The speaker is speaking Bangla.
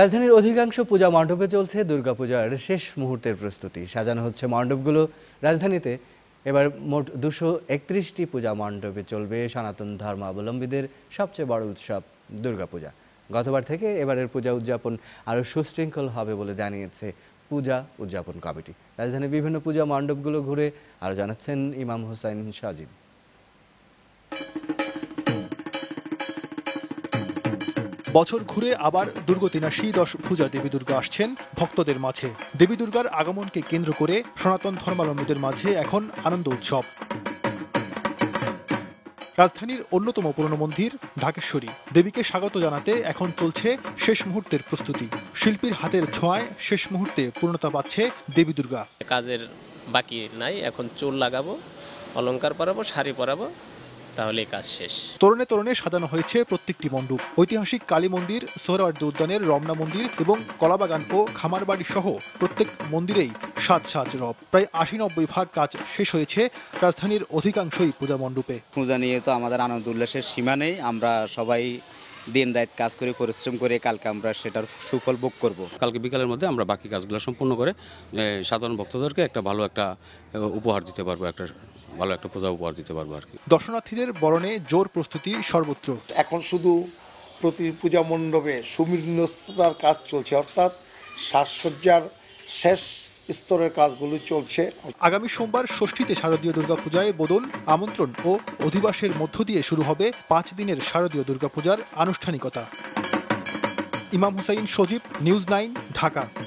রাজধানীর অধিকাংশ পূজা মণ্ডপে চলছে দুর্গাপূজার শেষ মুহূর্তের প্রস্তুতি সাজানো হচ্ছে মণ্ডপগুলো রাজধানীতে এবার মোট দুশো একত্রিশটি পূজা মণ্ডপে চলবে সনাতন ধর্মাবলম্বীদের সবচেয়ে বড় উৎসব দুর্গাপূজা গতবার থেকে এবারের পূজা উদযাপন আরও সুশৃঙ্খল হবে বলে জানিয়েছে পূজা উদযাপন কমিটি রাজধানীর বিভিন্ন পূজা মণ্ডপগুলো ঘুরে আরও জানাচ্ছেন ইমাম হোসাইন সাজিদ বছর ঘুরে আবার দুর্গতিনাশী দশ পূজা দেবী দুর্গা আসছেন ভক্তদের মাঝে দেবী দুর্গার আগমনকে কেন্দ্র করে সনাতন ধর্মাবলম্বীদের মাঝে এখন আনন্দ উৎসব রাজধানীর অন্যতম পুরনো মন্দির ঢাকেশ্বরী দেবীকে স্বাগত জানাতে এখন চলছে শেষ মুহূর্তের প্রস্তুতি শিল্পীর হাতের ছোঁয়ায় শেষ মুহূর্তে পূর্ণতা পাচ্ছে দেবী দুর্গা কাজের বাকি নাই এখন চুল লাগাবো অলঙ্কার পরাবো শাড়ি পরাবো তাহলে কাজ শেষ তরুণে তরুণে সাজানো হয়েছে প্রত্যেকটি মণ্ডপ ঐতিহাসিক কালী মন্দির সোহরাওয়ার্দী উদ্যানের রমনা মন্দির এবং কলাবাগান ও খামারবাড়ি সহ প্রত্যেক মন্দিরেই সাত সাজ রব প্রায় আশি নব্বই ভাগ কাজ শেষ হয়েছে রাজধানীর অধিকাংশই পূজা মণ্ডপে পূজা নিয়ে তো আমাদের আনন্দ উল্লাসের সীমা নেই আমরা সবাই দিন রাত কাজ করে পরিশ্রম করে কালকে আমরা সেটার সুফল ভোগ করব কালকে বিকালের মধ্যে আমরা বাকি কাজগুলো সম্পূর্ণ করে সাধারণ ভক্তদেরকে একটা ভালো একটা উপহার দিতে পারবো একটা ভালো একটা পূজা উপহার দিতে পারবো আর কি দর্শনার্থীদের বরণে জোর প্রস্তুতি সর্বত্র এখন শুধু প্রতি পূজা মণ্ডপে সুমিন্নতার কাজ চলছে অর্থাৎ সাজসজ্জার শেষ স্তরের কাজগুলো চলছে আগামী সোমবার ষষ্ঠীতে শারদীয় দুর্গাপূজায় বদল আমন্ত্রণ ও অধিবাসের মধ্য দিয়ে শুরু হবে পাঁচ দিনের শারদীয় দুর্গাপূজার আনুষ্ঠানিকতা ইমাম হুসাইন সজীব নিউজ নাইন ঢাকা